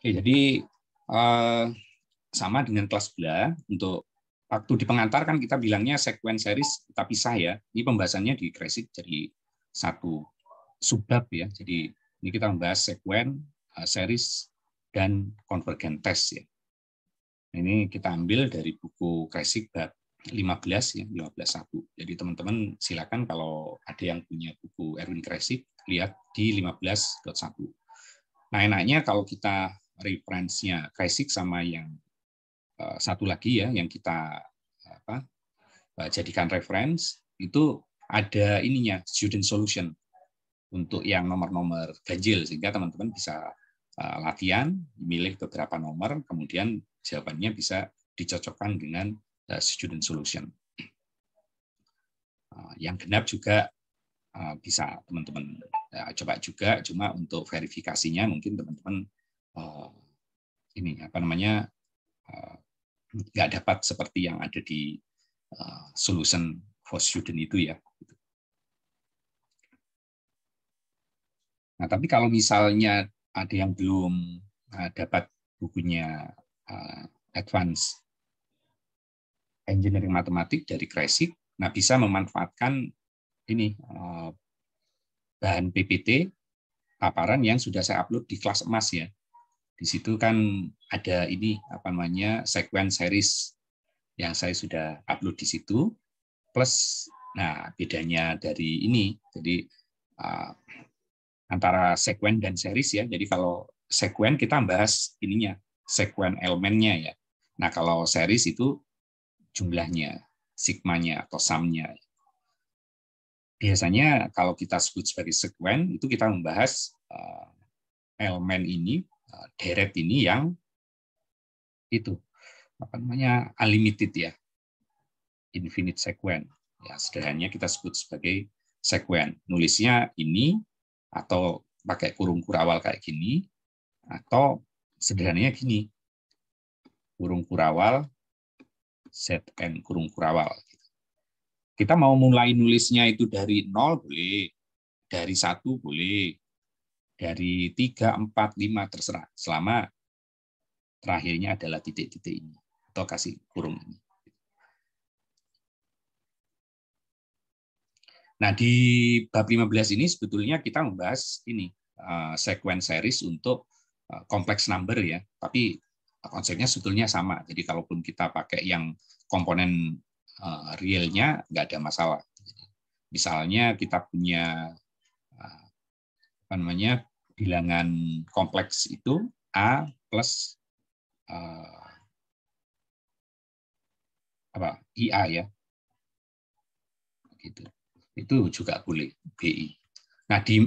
Oke, jadi eh, sama dengan kelas belah untuk waktu di pengantar kan kita bilangnya sekuen series kita pisah ya. Ini pembahasannya di kresik jadi satu subbab ya. Jadi ini kita membahas sekuen, eh, series dan konvergen test ya. Ini kita ambil dari buku Kresik bab 15 ya, satu. Jadi teman-teman silakan kalau ada yang punya buku Erwin Kresik lihat di 15.1. Nah, enaknya kalau kita referensinya Kaisik sama yang eh, satu lagi ya yang kita apa eh, jadikan reference itu ada ininya student solution untuk yang nomor-nomor ganjil sehingga teman-teman bisa eh, latihan milih beberapa nomor kemudian jawabannya bisa dicocokkan dengan uh, student solution yang genap juga bisa teman-teman coba juga cuma untuk verifikasinya mungkin teman-teman uh, ini apa namanya eh, nggak uh, dapat seperti yang ada di uh, solution for student itu ya. Nah tapi kalau misalnya ada yang belum uh, dapat bukunya uh, advance engineering matematik dari Kresik, nah bisa memanfaatkan ini bahan PPT paparan yang sudah saya upload di kelas emas ya di situ kan ada ini apa namanya sequence series yang saya sudah upload di situ plus nah bedanya dari ini jadi ah, antara sequen dan series ya jadi kalau sequen kita bahas ininya sequen elemennya ya nah kalau series itu jumlahnya sigmanya atau sumnya biasanya kalau kita sebut sebagai sequen itu kita membahas ah, elemen ini Eh, deret ini yang itu apa namanya unlimited ya infinite sequence ya sederhananya kita sebut sebagai sequence nulisnya ini atau pakai kurung kurawal kayak gini atau sederhananya gini kurung kurawal set n kurung kurawal kita mau mulai nulisnya itu dari nol boleh dari satu boleh dari 3, 4, 5 terserah selama terakhirnya adalah titik-titik ini atau kasih kurung ini. Nah, di bab 15 ini sebetulnya kita membahas ini uh, eh, sequence series untuk eh, kompleks number ya, tapi konsepnya sebetulnya sama. Jadi kalaupun kita pakai yang komponen eh, realnya nggak ada masalah. Misalnya kita punya apa namanya bilangan kompleks itu A plus uh, apa IA ya. Gitu. Itu juga boleh BI. Nah, di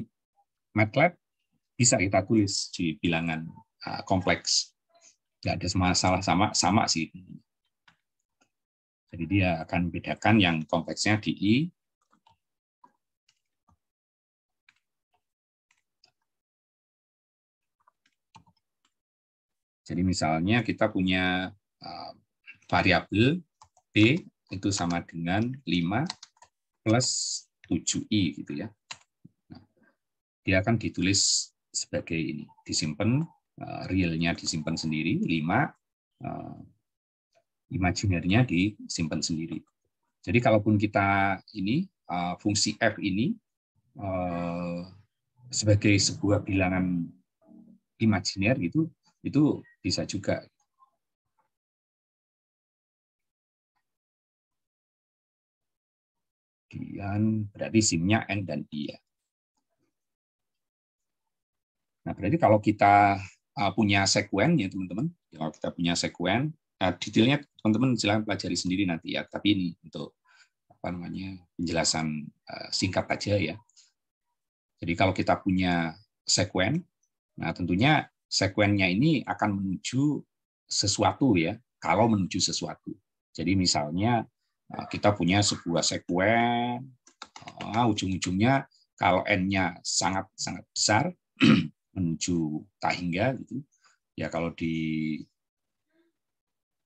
MATLAB bisa kita tulis di bilangan uh, kompleks. Nggak ada masalah sama sama sih. Jadi dia akan bedakan yang kompleksnya di I Jadi misalnya kita punya uh, variabel B itu sama dengan 5 plus 7i gitu ya. Nah, dia akan ditulis sebagai ini, disimpan uh, realnya disimpan sendiri 5 uh, imajinernya disimpan sendiri. Jadi kalaupun kita ini uh, fungsi f ini sebagai sebuah bilangan imajiner gitu itu bisa juga. Dian berarti simnya N dan I ya. Nah berarti kalau kita uh, punya sekuen ya teman-teman, ya, kalau kita punya sekuen, nah, detailnya teman-teman silahkan pelajari sendiri nanti ya. Tapi ini untuk apa namanya penjelasan uh, singkat aja ya. Jadi kalau kita punya sekuen, nah tentunya sekuennya ini akan menuju sesuatu ya, kalau menuju sesuatu. Jadi misalnya eh, kita punya sebuah sekuen, eh, ujung-ujungnya kalau n-nya sangat sangat besar menuju hingga gitu, ya kalau di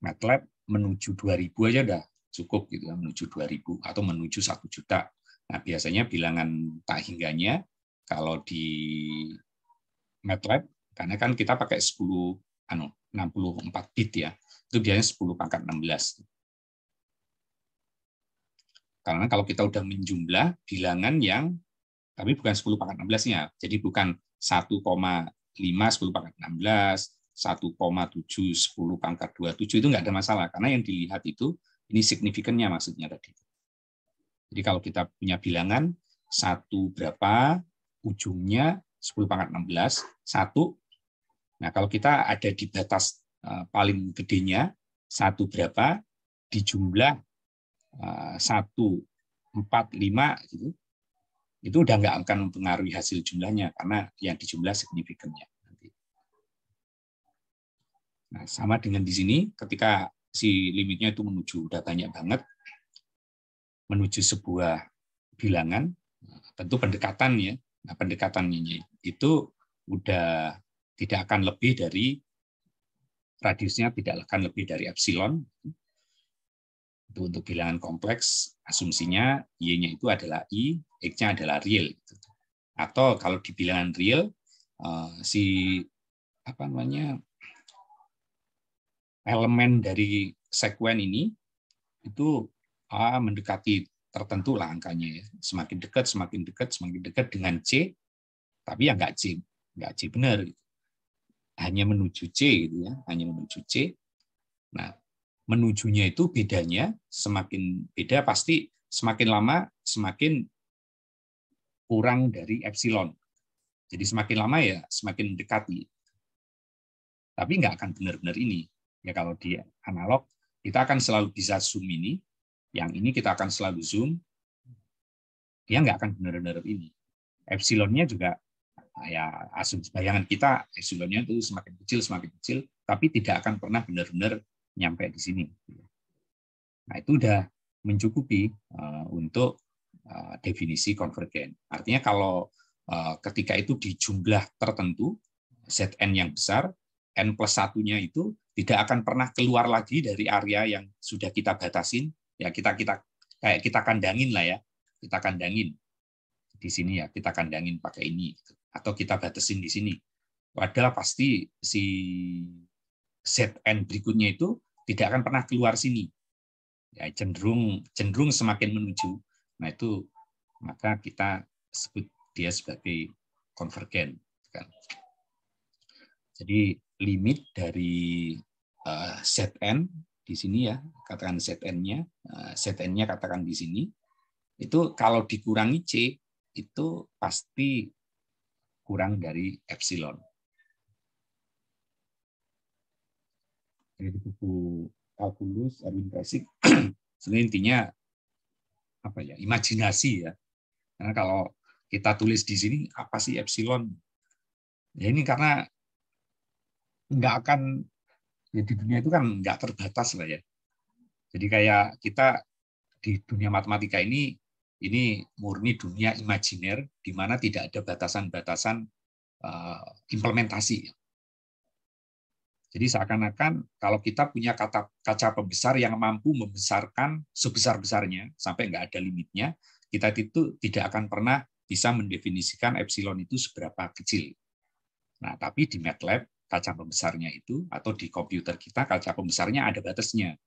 MATLAB menuju 2000 aja dah cukup gitu ya, menuju 2000 atau menuju 1 juta. Nah, biasanya bilangan tak hingganya kalau di MATLAB karena kan kita pakai 10 anu 64 bit ya. Itu biasanya 10 pangkat 16. Karena kalau kita udah menjumlah bilangan yang tapi bukan 10 pangkat 16-nya. Jadi bukan 1,5 10 pangkat 16, 1,7 10 pangkat 27 itu nggak ada masalah karena yang dilihat itu ini signifikannya maksudnya tadi. Jadi kalau kita punya bilangan satu berapa ujungnya 10 pangkat 16, satu Nah, kalau kita ada di batas eh, paling gedenya satu berapa di jumlah eh, satu empat lima itu itu udah nggak akan mempengaruhi hasil jumlahnya karena yang di jumlah signifikannya. Nah, sama dengan di sini ketika si limitnya itu menuju udah banyak banget menuju sebuah bilangan eh, tentu pendekatannya nah pendekatannya itu udah tidak akan lebih dari radiusnya tidak akan lebih dari epsilon. Itu untuk bilangan kompleks, asumsinya Y-nya itu adalah I, X-nya adalah real. Atau kalau di bilangan real, eh, si apa namanya elemen dari sekuen ini itu mendekati tertentu lah angkanya ya. Semakin dekat, semakin dekat, semakin dekat dengan C, tapi ya nggak C, nggak C benar. Gitu hanya menuju C gitu ya, hanya menuju C. Nah, menujunya itu bedanya semakin beda pasti semakin lama semakin kurang dari epsilon. Jadi semakin lama ya semakin mendekati. Tapi nggak akan benar-benar ini. Ya kalau dia analog kita akan selalu bisa zoom ini, yang ini kita akan selalu zoom, dia nggak akan benar-benar ini. Epsilonnya juga ya asumsi bayangan kita epsilonnya eh, itu semakin kecil semakin kecil tapi tidak akan pernah benar-benar nyampe di sini nah itu sudah mencukupi uh, untuk uh, definisi konvergen artinya kalau uh, ketika itu di jumlah tertentu zn yang besar n plus satunya itu tidak akan pernah keluar lagi dari area yang sudah kita batasin ya kita kita kayak kita kandangin lah ya kita kandangin di sini ya kita kandangin pakai ini atau kita batasin di sini. Padahal pasti si ZN berikutnya itu tidak akan pernah keluar sini. Ya, cenderung cenderung semakin menuju. Nah, itu maka kita sebut dia sebagai konvergen kan. Jadi limit dari eh, ZN di sini ya, katakan ZN-nya, eh, ZN-nya katakan di sini itu kalau dikurangi C itu pasti kurang dari epsilon. Jadi buku kalkulus Erwin Krasik, sebenarnya intinya apa ya imajinasi ya. Karena kalau kita tulis di sini apa sih epsilon? Ya ini karena nggak akan ya di dunia itu kan nggak terbatas lah ya. Jadi kayak kita di dunia matematika ini ini murni dunia imajiner di mana tidak ada batasan-batasan eh, implementasi. Jadi seakan-akan kalau kita punya kata, kaca pembesar yang mampu membesarkan sebesar-besarnya sampai nggak ada limitnya, kita itu tidak akan pernah bisa mendefinisikan epsilon itu seberapa kecil. Nah, tapi di MATLAB kaca pembesarnya itu atau di komputer kita kaca pembesarnya ada batasnya.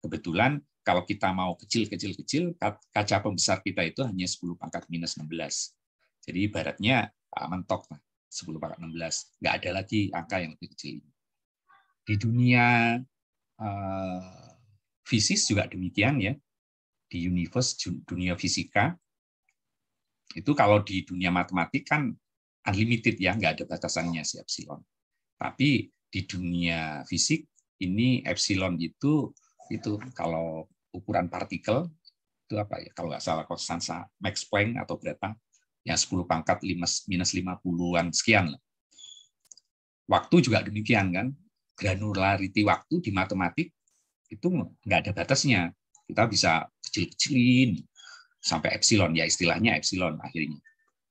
Kebetulan kalau kita mau kecil-kecil-kecil, kaca pembesar kita itu hanya 10 pangkat minus 16. Jadi ibaratnya ah, mentok lah, 10 pangkat 16. Nggak ada lagi angka yang lebih kecil Di dunia uh, fisis juga demikian ya. Di universe, dunia fisika, itu kalau di dunia matematik kan unlimited ya, nggak ada batasannya si epsilon. Tapi di dunia fisik, ini epsilon itu itu kalau ukuran partikel itu apa ya kalau nggak salah konstansa Max Planck atau berapa yang 10 pangkat minus 50-an sekian Waktu juga demikian kan. Granularity waktu di matematik itu nggak ada batasnya. Kita bisa kecil-kecilin sampai epsilon ya istilahnya epsilon akhirnya.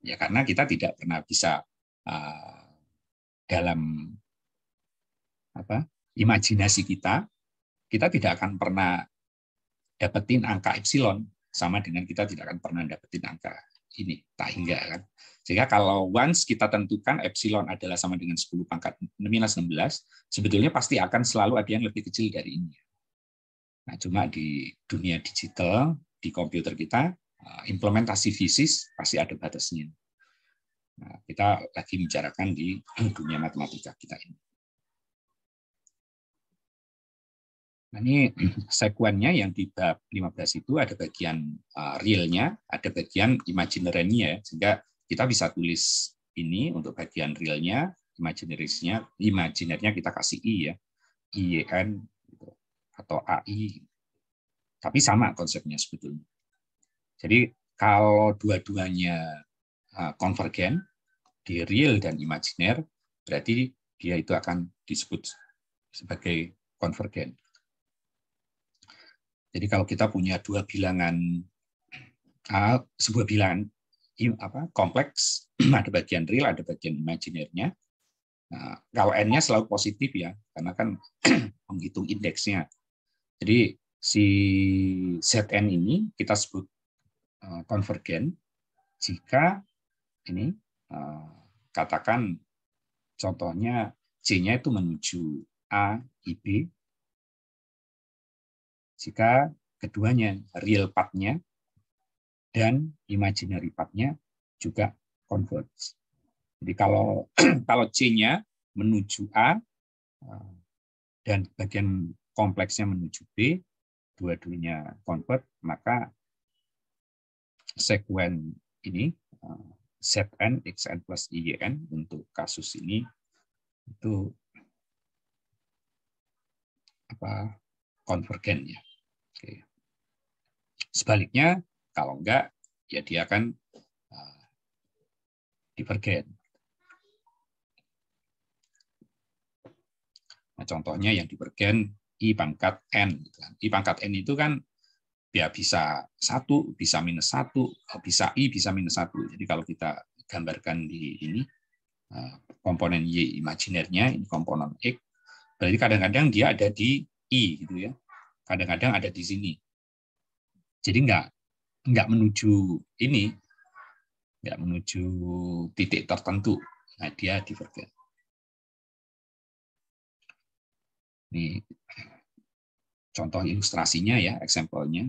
Ya karena kita tidak pernah bisa uh, dalam apa imajinasi kita kita tidak akan pernah dapetin angka epsilon sama dengan kita tidak akan pernah dapetin angka ini tak hingga kan. Sehingga kalau once kita tentukan epsilon adalah sama dengan 10 pangkat minus 16, sebetulnya pasti akan selalu ada yang lebih kecil dari ini. Nah, cuma di dunia digital, di komputer kita, eh, implementasi fisis pasti ada batasnya. Nah, kita lagi bicarakan di dunia matematika kita ini. Nah, ini sekuennya yang di bab 15 itu ada bagian eh, realnya, ada bagian imaginary-nya, ya. sehingga kita bisa tulis ini untuk bagian realnya, imaginarisnya, imaginernya kita kasih i ya, IEN N, gitu, atau AI. Tapi sama konsepnya sebetulnya. Jadi kalau dua-duanya konvergen eh, di real dan imajiner, berarti dia itu akan disebut sebagai konvergen. Jadi kalau kita punya dua bilangan sebuah bilangan apa kompleks, ada bagian real, ada bagian imajinernya. Nah, kalau n-nya selalu positif ya, karena kan menghitung indeksnya. Jadi si zn ini kita sebut konvergen eh, jika ini eh, katakan contohnya c-nya itu menuju a, ib jika keduanya real partnya dan imaginary partnya juga converge. Jadi kalau kalau C-nya menuju A eh, dan bagian kompleksnya menuju B, dua-duanya convert, maka sekuen ini eh, Zn, Xn plus Yn untuk kasus ini itu apa konvergen ya. Oke. Sebaliknya, kalau enggak, ya dia akan uh, eh, divergen. Nah, contohnya yang divergen I pangkat N. Gitu kan. I pangkat N itu kan ya bisa satu, bisa minus satu, eh, bisa I, bisa minus satu. Jadi kalau kita gambarkan di ini, eh, komponen Y imajinernya, ini komponen X, berarti kadang-kadang dia ada di I gitu ya kadang-kadang ada di sini. Jadi nggak nggak menuju ini, nggak menuju titik tertentu. Nah, dia di Ini contoh ilustrasinya ya, example-nya.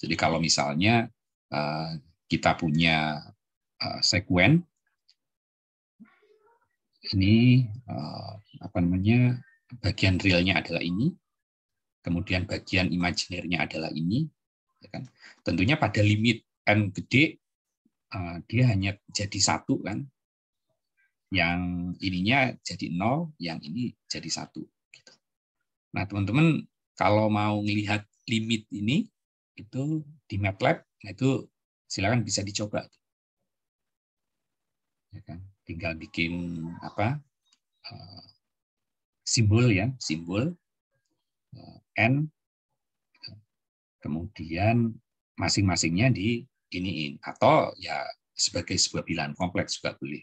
Jadi kalau misalnya eh, kita punya eh, sekuen, ini eh, apa namanya bagian realnya adalah ini, kemudian bagian imajinernya adalah ini, ya kan? tentunya pada limit n gede uh, dia hanya jadi satu kan, yang ininya jadi nol, yang ini jadi satu. Gitu. Nah teman-teman kalau mau melihat limit ini itu di MATLAB, nah, itu silakan bisa dicoba. Ya kan? Tinggal bikin apa uh, simbol ya, simbol Eh, n kemudian masing-masingnya di iniin atau ya sebagai sebuah bilangan kompleks juga boleh.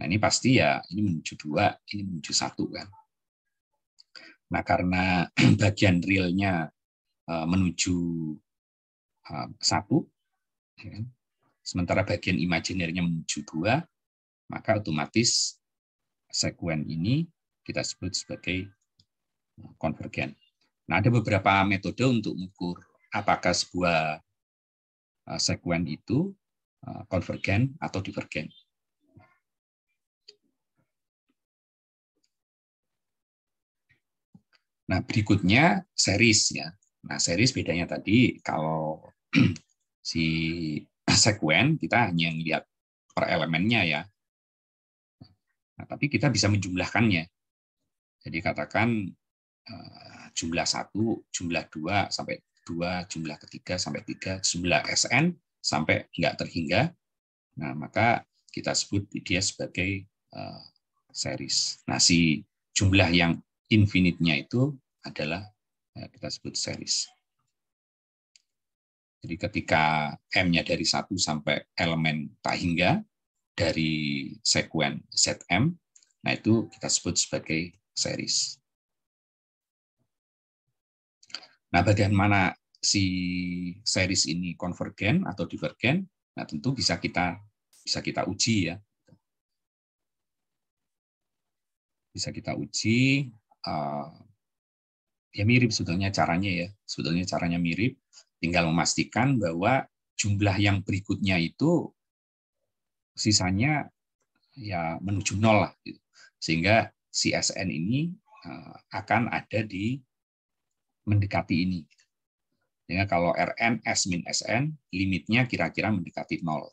Nah ini pasti ya ini menuju dua, ini menuju satu kan. Nah karena bagian realnya eh, menuju eh, satu, ya kan. sementara bagian imajinernya menuju dua, maka otomatis sekuen ini kita sebut sebagai konvergen. Nah, ada beberapa metode untuk mengukur apakah sebuah eh, sekuen itu eh, konvergen atau divergen. Nah, berikutnya series ya. Nah, series bedanya tadi kalau si sekuen kita hanya melihat per elemennya ya. Nah, tapi kita bisa menjumlahkannya. Jadi katakan Eh, jumlah satu jumlah dua sampai dua jumlah ketiga, sampai tiga jumlah SN, sampai nggak terhingga. Nah, maka kita sebut dia sebagai uh, series. Nah, si jumlah yang infinite-nya itu adalah ya, kita sebut series. Jadi ketika M-nya dari 1 sampai elemen tak hingga dari sekuen ZM, nah itu kita sebut sebagai series. Nah, bagaimana si series ini konvergen atau divergen? Nah, tentu bisa kita bisa kita uji ya. Bisa kita uji eh, ya mirip sebetulnya caranya ya. Sebetulnya caranya mirip, tinggal memastikan bahwa jumlah yang berikutnya itu sisanya ya menuju nol lah gitu. Sehingga CSN ini eh, akan ada di mendekati ini. Ya, kalau Rn S min Sn, limitnya kira-kira mendekati nol.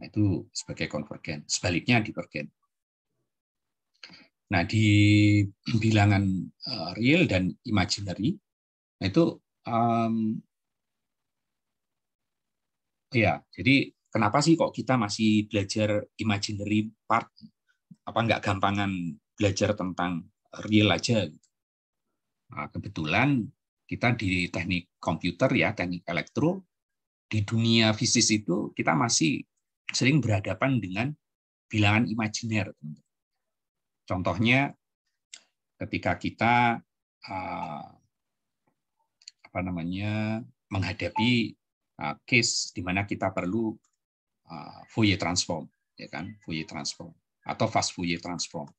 Nah, itu sebagai konvergen. Sebaliknya divergen. Nah, di bilangan eh, real dan imaginary, nah, itu um, ya, jadi kenapa sih kok kita masih belajar imaginary part? Apa nggak gampangan belajar tentang real aja? Gitu? Nah, kebetulan kita di teknik komputer ya, teknik elektro, di dunia fisik itu kita masih sering berhadapan dengan bilangan imajiner. Contohnya ketika kita ah, apa namanya menghadapi ah, case di mana kita perlu ah, Fourier transform, ya kan, Fourier transform atau fast Fourier transform.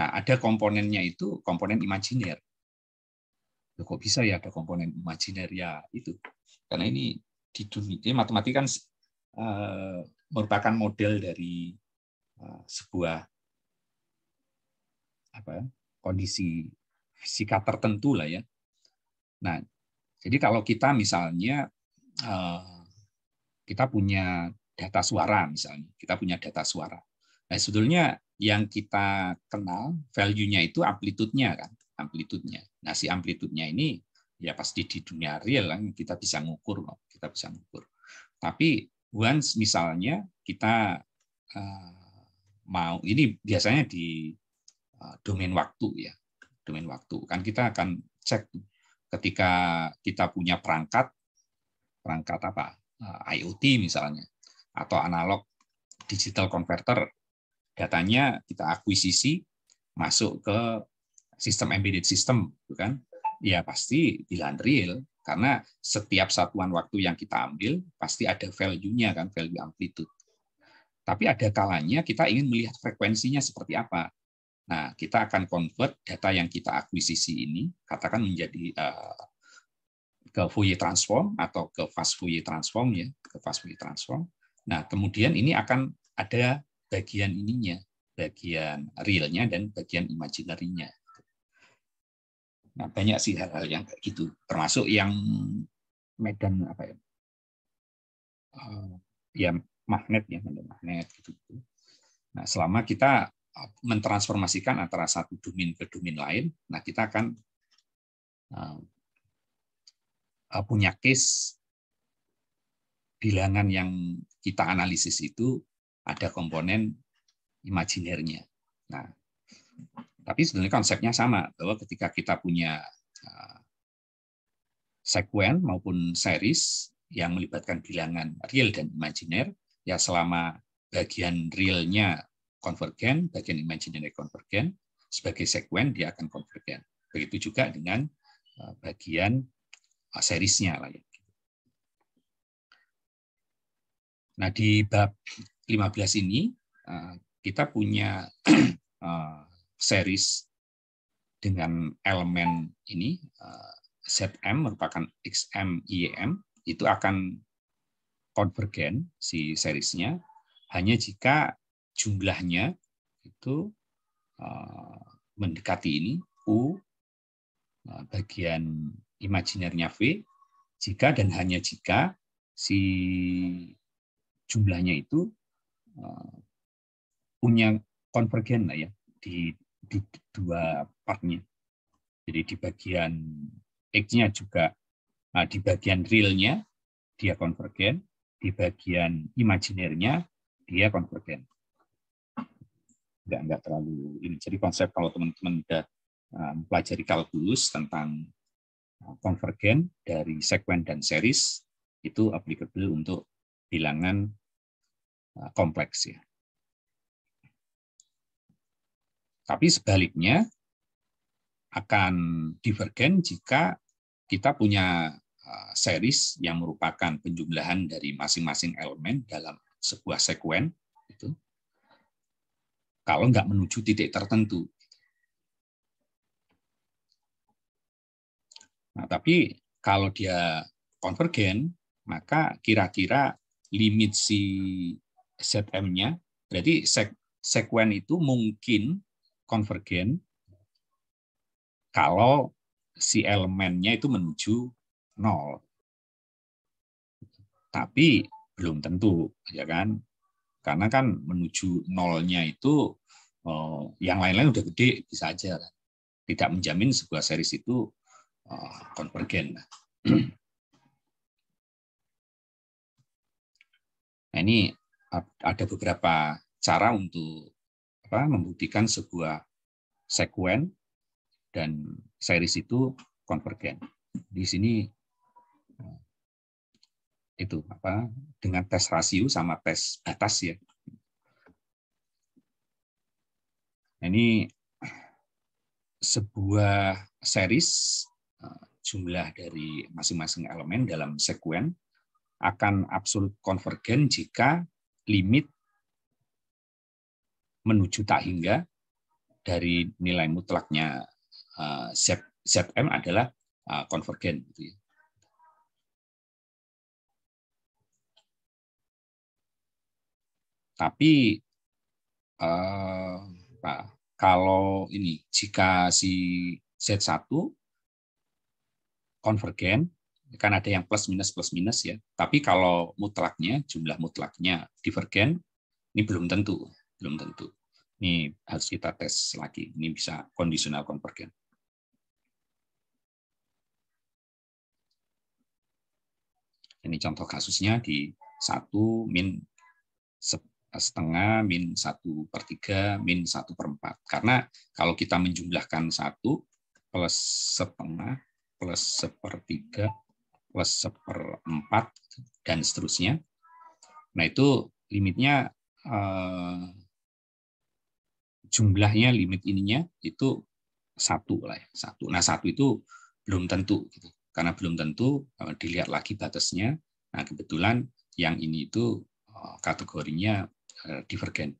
Nah, ada komponennya itu komponen imajiner kok bisa ya ada komponen imajiner ya itu karena ini di dunia ini matematika kan eh, merupakan model dari eh, sebuah apa kondisi fisika tertentu lah ya. Nah, jadi kalau kita misalnya eh, kita punya data suara misalnya, kita punya data suara. Nah, sebetulnya yang kita kenal value-nya itu amplitude-nya kan amplitudenya. Nah, si amplitudenya ini ya pasti di dunia real kan, kita bisa ngukur kita bisa ngukur. Tapi once misalnya kita uh, mau ini biasanya di uh, domain waktu ya, domain waktu. Kan kita akan cek ketika kita punya perangkat perangkat apa? Uh, eh, IoT misalnya atau analog digital converter datanya kita akuisisi masuk ke sistem embedded system, bukan? Gitu ya pasti dilan real karena setiap satuan waktu yang kita ambil pasti ada value-nya kan, value amplitude. Tapi ada kalanya kita ingin melihat frekuensinya seperti apa. Nah, kita akan convert data yang kita akuisisi ini, katakan menjadi uh, ke Fourier transform atau ke fast Fourier transform ya, ke fast Fourier transform. Nah, kemudian ini akan ada bagian ininya, bagian realnya dan bagian imajinarinya. Nah, banyak sih hal-hal yang kayak gitu, termasuk yang medan apa ya? Uh, ya magnet ya, medan magnet gitu. Nah, selama kita eh, mentransformasikan antara satu domain ke domain lain, nah kita akan eh, punya case bilangan yang kita analisis itu ada komponen imajinernya. Nah, tapi sebenarnya konsepnya sama bahwa ketika kita punya eh, sekuen maupun series yang melibatkan bilangan real dan imajiner, ya selama bagian realnya konvergen, bagian imajinernya konvergen, sebagai sekuen dia akan konvergen. Begitu juga dengan eh, bagian eh, seriesnya lah ya. Nah di bab 15 ini kita punya series dengan elemen ini eh, ZM merupakan XM IEM itu akan konvergen si seriesnya hanya jika jumlahnya itu eh, mendekati ini U eh, bagian imajinernya V jika dan hanya jika si jumlahnya itu punya konvergen lah ya di di dua partnya. Jadi di bagian X-nya juga nah, di bagian realnya dia konvergen, di bagian imajinernya dia konvergen. Enggak enggak terlalu ini. Jadi konsep kalau teman-teman sudah eh, mempelajari kalkulus tentang eh, konvergen dari sekuen dan series itu applicable untuk bilangan eh, kompleks ya. Tapi sebaliknya akan divergen jika kita punya eh, series yang merupakan penjumlahan dari masing-masing elemen dalam sebuah sekuen itu kalau nggak menuju titik tertentu. Nah, tapi kalau dia konvergen, maka kira-kira limit si ZM-nya, berarti sek sekuen itu mungkin konvergen kalau si elemennya itu menuju nol. Tapi belum tentu, ya kan? Karena kan menuju nolnya itu eh, yang lain-lain udah gede bisa aja kan. Tidak menjamin sebuah series itu konvergen. Eh, nah, ini ada beberapa cara untuk apa membuktikan sebuah sekuen dan series itu konvergen. Di sini eh, itu apa dengan tes rasio sama tes batas ya. Nah, ini sebuah series eh, jumlah dari masing-masing elemen dalam sekuen akan absolut konvergen jika limit menuju tak hingga dari nilai mutlaknya eh, ZM adalah eh, konvergen. Gitu ya. Tapi eh, kalau ini jika si Z1 konvergen kan ada yang plus minus plus minus ya. Tapi kalau mutlaknya jumlah mutlaknya divergen ini belum tentu, belum tentu. Ini harus kita tes lagi. Ini bisa kondisional konvergen. Ini contoh kasusnya di satu min setengah, min satu per tiga min satu per empat. Karena kalau kita menjumlahkan satu plus setengah, plus sepertiga, plus seperempat, dan seterusnya, nah itu limitnya eh, jumlahnya limit ininya itu satu lah ya satu nah satu itu belum tentu gitu karena belum tentu eh, dilihat lagi batasnya nah kebetulan yang ini itu eh, kategorinya eh, divergen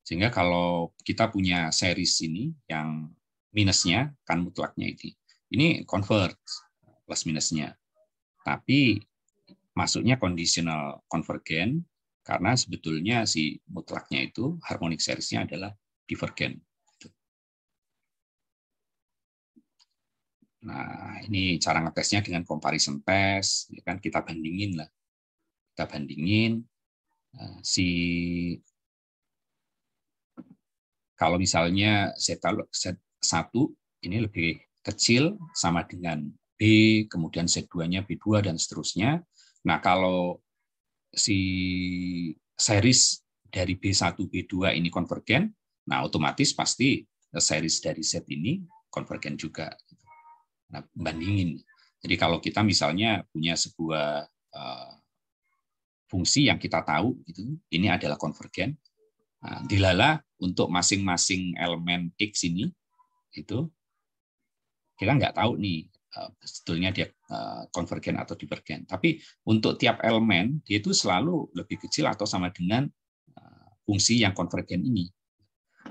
sehingga kalau kita punya series ini yang minusnya kan mutlaknya ini ini convert plus minusnya tapi masuknya conditional convergen karena sebetulnya si mutlaknya itu harmonik seriesnya adalah divergen. Nah, ini cara ngetesnya dengan comparison test, ya kan kita bandingin lah. Kita bandingin eh, si kalau misalnya Z1 ini lebih kecil sama dengan B, kemudian Z2-nya B2 dan seterusnya. Nah, kalau si series dari B1 B2 ini konvergen, Nah, otomatis pasti eh, series dari set ini konvergen juga. Nah, bandingin. Jadi kalau kita misalnya punya sebuah uh, fungsi yang kita tahu, gitu, ini adalah konvergen. Nah, dilala untuk masing-masing elemen x ini, itu kita nggak tahu nih eh, sebetulnya dia konvergen atau divergen. Tapi untuk tiap elemen, dia itu selalu lebih kecil atau sama dengan fungsi yang konvergen ini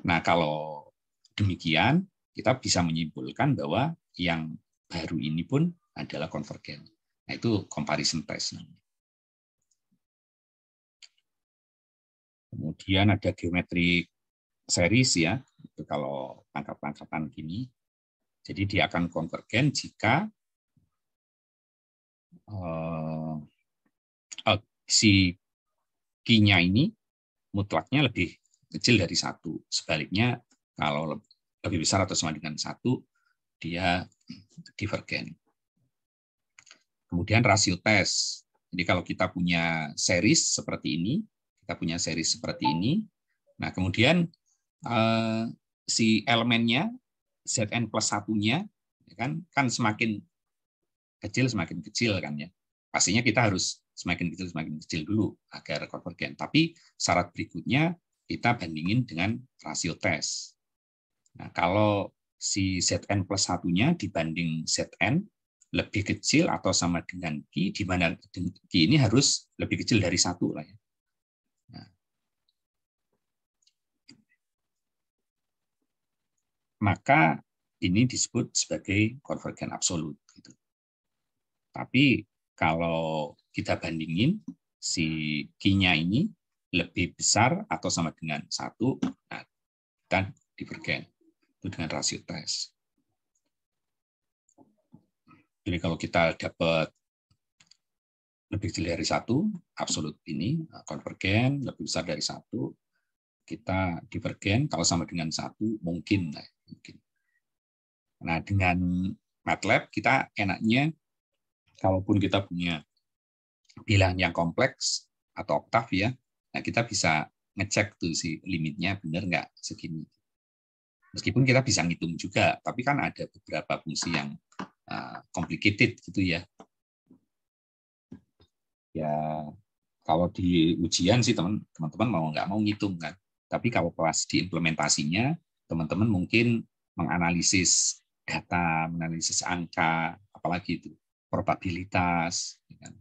Nah, kalau demikian, kita bisa menyimpulkan bahwa yang baru ini pun adalah konvergen. Nah, itu comparison test Kemudian ada geometri series ya, itu kalau tangkap-tangkapan gini. Jadi dia akan konvergen jika uh, uh, si kinya ini mutlaknya lebih kecil dari satu. Sebaliknya, kalau lebih besar atau sama dengan satu, dia divergen. Kemudian rasio tes. Jadi kalau kita punya series seperti ini, kita punya series seperti ini. Nah, kemudian eh, si elemennya Zn plus satunya ya kan kan semakin kecil semakin kecil kan ya. Pastinya kita harus semakin kecil semakin kecil dulu agar konvergen. Tapi syarat berikutnya kita bandingin dengan rasio tes. Nah, kalau si Zn plus satunya dibanding Zn lebih kecil atau sama dengan Q, di mana Q ini harus lebih kecil dari satu lah ya. Nah. Maka ini disebut sebagai konvergen absolut. Gitu. Tapi kalau kita bandingin si Q-nya ini lebih besar atau sama dengan satu, nah, dan divergen. Itu dengan rasio tes. Jadi kalau kita dapat lebih kecil dari satu, absolut ini nah, konvergen, lebih besar dari satu, kita divergen. Kalau sama dengan satu, mungkin. Nah, mungkin. nah dengan MATLAB kita enaknya, kalaupun kita punya pilihan yang kompleks atau oktav ya, Nah, kita bisa ngecek tuh si limitnya benar nggak segini. Meskipun kita bisa ngitung juga, tapi kan ada beberapa fungsi yang uh, complicated gitu ya. Ya, kalau di ujian sih teman, teman mau nggak mau ngitung kan. Tapi kalau kelas di implementasinya, teman-teman mungkin menganalisis data, menganalisis angka, apalagi itu probabilitas. Ya kan.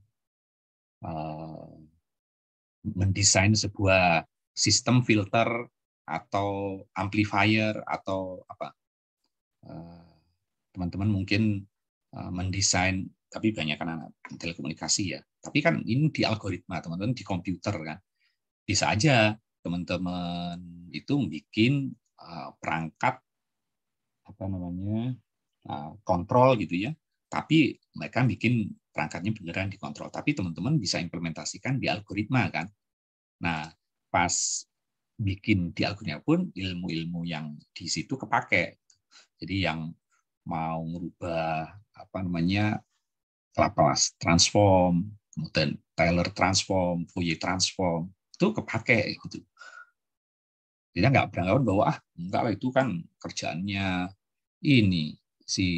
eh, mendesain sebuah sistem filter atau amplifier atau apa eh, teman-teman mungkin eh, mendesain tapi banyak kan anak telekomunikasi ya tapi kan ini di algoritma teman-teman di komputer kan bisa aja teman-teman itu bikin eh, perangkat apa namanya kontrol gitu ya tapi mereka bikin perangkatnya beneran dikontrol tapi teman-teman bisa implementasikan di algoritma kan Nah, pas bikin di akunnya pun ilmu-ilmu yang di situ kepake. Jadi yang mau merubah apa namanya Laplace transform, kemudian Taylor transform, Fourier transform, itu kepake gitu. Jadi nggak beranggapan bahwa ah enggak lah itu kan kerjaannya ini si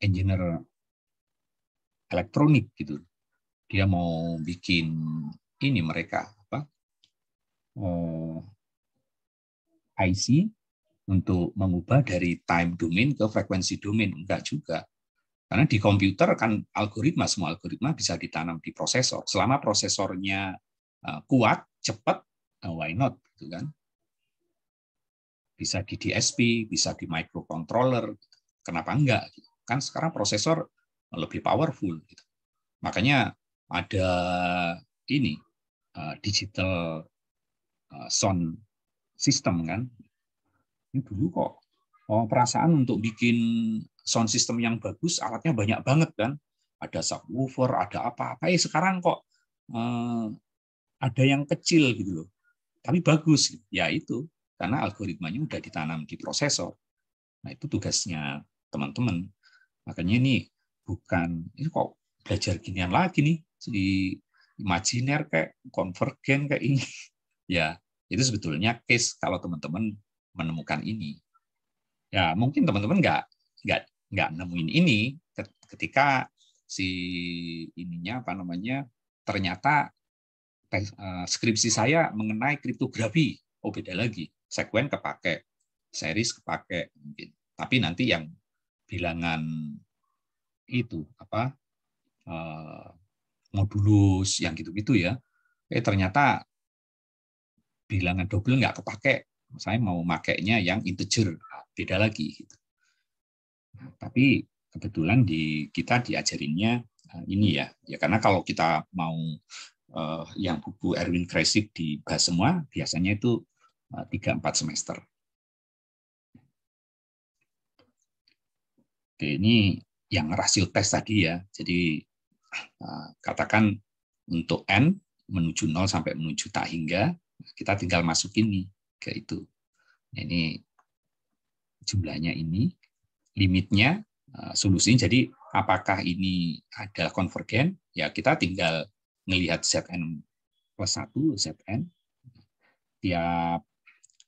engineer elektronik gitu dia mau bikin ini mereka apa oh, IC untuk mengubah dari time domain ke frekuensi domain enggak juga karena di komputer kan algoritma semua algoritma bisa ditanam di prosesor selama prosesornya e, kuat cepat e, why not gitu kan bisa di DSP bisa di microcontroller kenapa enggak gitu. kan sekarang prosesor lebih powerful gitu. makanya ada ini uh, digital uh, sound system kan. Ini dulu kok oh, perasaan untuk bikin sound system yang bagus alatnya banyak banget kan. Ada subwoofer, ada apa-apa. ya sekarang kok uh, ada yang kecil gitu loh. Tapi bagus. Ya itu karena algoritmanya udah ditanam di prosesor. Nah, itu tugasnya teman-teman. Makanya ini bukan ini kok belajar ginian lagi nih si imajiner kayak konvergen kayak ini ya itu sebetulnya case kalau teman-teman menemukan ini ya mungkin teman-teman nggak nggak nggak nemuin ini ketika si ininya apa namanya ternyata eh, skripsi saya mengenai kriptografi oh beda lagi sekuen kepake series kepake mungkin tapi nanti yang bilangan itu apa eh, modulus yang gitu-gitu ya. Eh ternyata bilangan double nggak kepake. Saya mau makainya yang integer, nah, beda lagi gitu. nah, tapi kebetulan di kita diajarinnya eh, ini ya. Ya karena kalau kita mau eh, yang buku Erwin Kresik dibahas semua, biasanya itu eh, tiga eh, empat semester. Oke, ini yang rasio tes tadi ya. Jadi Nah, katakan untuk n menuju 0 sampai menuju tak hingga, kita tinggal masukin ini ke itu. Nah, ini jumlahnya ini, limitnya, eh, solusinya. Jadi apakah ini ada konvergen? Ya kita tinggal ngelihat Zn plus 1, Zn. Tiap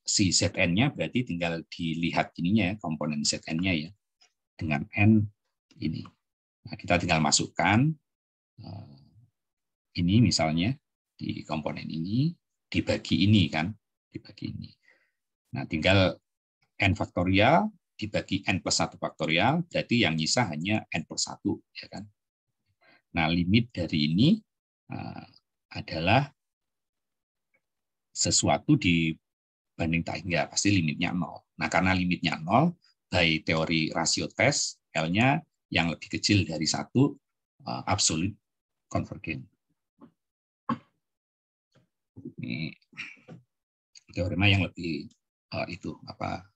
si Zn-nya berarti tinggal dilihat ininya ya, komponen Zn-nya ya, dengan N ini. Nah, kita tinggal masukkan Eh, ini misalnya di komponen ini dibagi ini kan, dibagi ini. Nah, tinggal n faktorial dibagi n plus satu faktorial, berarti yang nyisa hanya n plus satu Ya kan? Nah, limit dari ini eh, adalah sesuatu dibanding tak hingga, pasti limitnya nol. Nah, karena limitnya nol by teori rasio tes, L-nya yang lebih kecil dari satu eh, absolut Konvergen. Ini teorema yang lebih uh, itu apa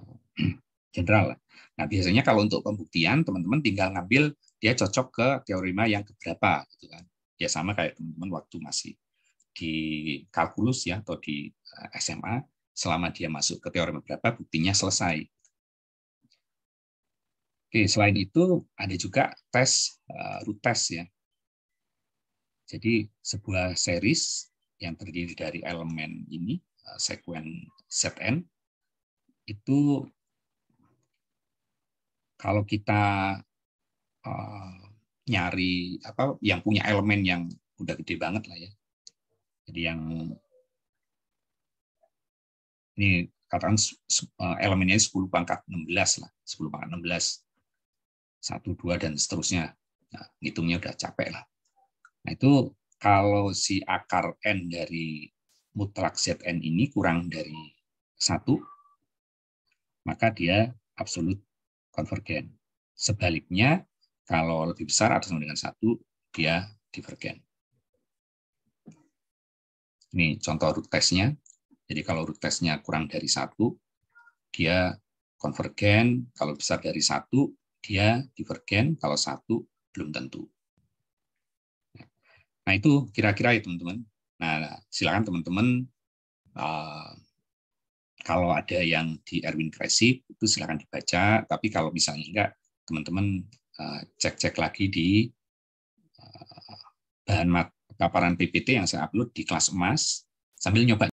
eh, general. Nah biasanya kalau untuk pembuktian teman-teman tinggal ngambil dia cocok ke teorema yang keberapa gitu kan. Ya sama kayak teman-teman waktu masih di kalkulus ya atau di eh, SMA selama dia masuk ke teorema berapa buktinya selesai. Oke, selain itu ada juga tes uh, root test ya. Jadi sebuah series yang terdiri dari elemen ini, eh, sekuen ZN, itu kalau kita eh, nyari apa yang punya elemen yang udah gede banget lah ya. Jadi yang ini katakan eh, elemennya 10 pangkat 16 lah, 10 pangkat 16, 1, 2, dan seterusnya. Nah, ngitungnya udah capek lah. Nah, itu kalau si akar n dari mutlak zn ini kurang dari satu, maka dia absolut konvergen. Sebaliknya, kalau lebih besar atau sama dengan satu, dia divergen. Ini contoh root testnya. Jadi kalau root testnya kurang dari satu, dia konvergen. Kalau besar dari satu, dia divergen. Kalau satu, belum tentu. Nah itu kira-kira ya teman-teman. Nah silakan teman-teman uh, kalau ada yang di Erwin Kresip itu silakan dibaca. Tapi kalau misalnya enggak, teman-teman eh, cek-cek uh, lagi di uh, bahan mat paparan PPT yang saya upload di kelas emas sambil nyoba